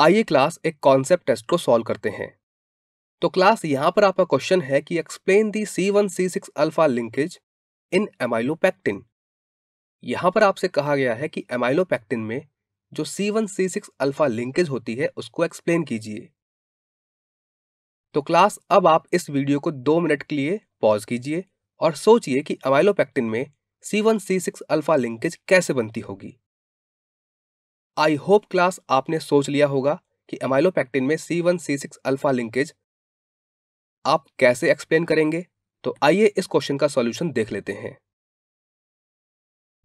आइए क्लास एक concept test को सॉल्व करते हैं तो क्लास यहां पर आपका क्वेश्चन है कि explain the C one C six alpha linkage in amylopectin यहां पर आपसे कहा गया है कि एमाइलोपैक्टिन में जो C one C six alpha linkage होती है उसको एक्सप्लेन कीजिए तो क्लास अब आप इस वीडियो को दो मिनट के लिए पॉज कीजिए और सोचिए कि अमाइलोपैक्टिन में C one C six alpha linkage कैसे बनती होगी आई होप क्लास आपने सोच लिया होगा कि एमाइलोपैक्टिन में C one C six alpha linkage आप कैसे एक्सप्लेन करेंगे तो आइए इस क्वेश्चन का सॉल्यूशन देख लेते हैं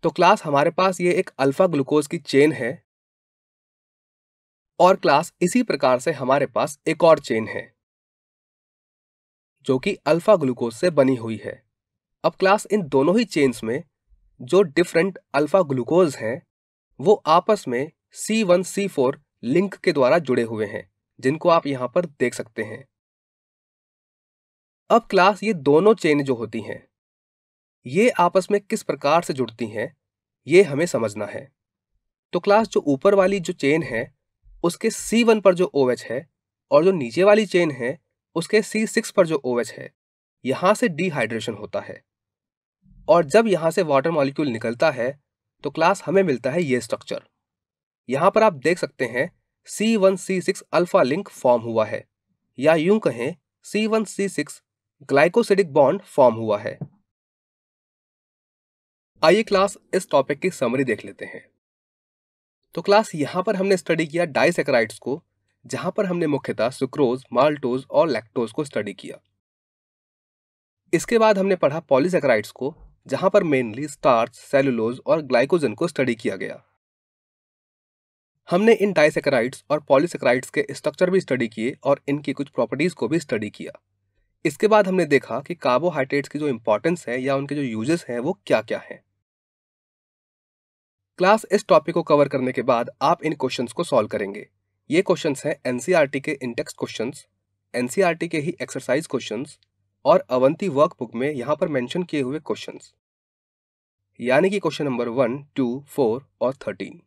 तो क्लास हमारे पास ये एक अल्फा ग्लूकोज की चेन है और क्लास इसी प्रकार से हमारे पास एक और चेन है जो कि अल्फा ग्लूकोज से बनी हुई है अब क्लास इन दोनों ही चेन्स में जो डिफरेंट अल्फा ग्लूकोज हैं वो आपस में C1 C4 लिंक के द्वारा जुड़े हुए हैं जिनको आप यहां पर देख सकते हैं अब क्लास ये दोनों चेन जो होती हैं ये आपस में किस प्रकार से जुड़ती हैं ये हमें समझना है तो क्लास जो ऊपर वाली जो चेन है उसके C1 पर जो OH है और जो नीचे वाली चेन है उसके C6 पर जो OH है यहाँ से डिहाइड्रेशन होता है और जब यहाँ से वाटर मॉलिक्यूल निकलता है तो क्लास हमें मिलता है ये स्ट्रक्चर यहाँ पर आप देख सकते हैं C one C six alpha link form हुआ है या यूं कहें C one C six glycosidic bond form हुआ है आइए क्लास इस टॉपिक की समरी देख लेते हैं तो क्लास यहाँ पर हमने स्टडी किया डाइसेक्राइड्स को जहाँ पर हमने मुख्यतः सुक्रोज माल्टोज और लैक्टोज को स्टडी किया इसके बाद हमने पढ़ा पॉलीसेक्राइड्स को जहाँ पर मेनली स्टार्च सेलुलोज और ग्लाइकोजन को स्टडी किया गया हमने इन डाइसेक्राइड्स और पॉलीसेक्राइड्स के स्ट्रक्चर भी स्टडी किए और इनकी कुछ प्रॉपर्टीज़ को भी स्टडी किया इसके बाद हमने देखा कि कार्बोहाइड्रेट्स की जो इम्पोर्टेंस है या उनके जो यूजेस हैं वो क्या क्या हैं क्लास इस टॉपिक को कवर करने के बाद आप इन क्वेश्चंस को सॉल्व करेंगे ये क्वेश्चंस हैं एनसीईआरटी e के इंटेक्स क्वेश्चंस एनसीईआरटी के ही एक्सरसाइज क्वेश्चंस और अवंती वर्कबुक में यहाँ पर मेंशन किए हुए क्वेश्चंस यानी कि question number one two four और थर्टीन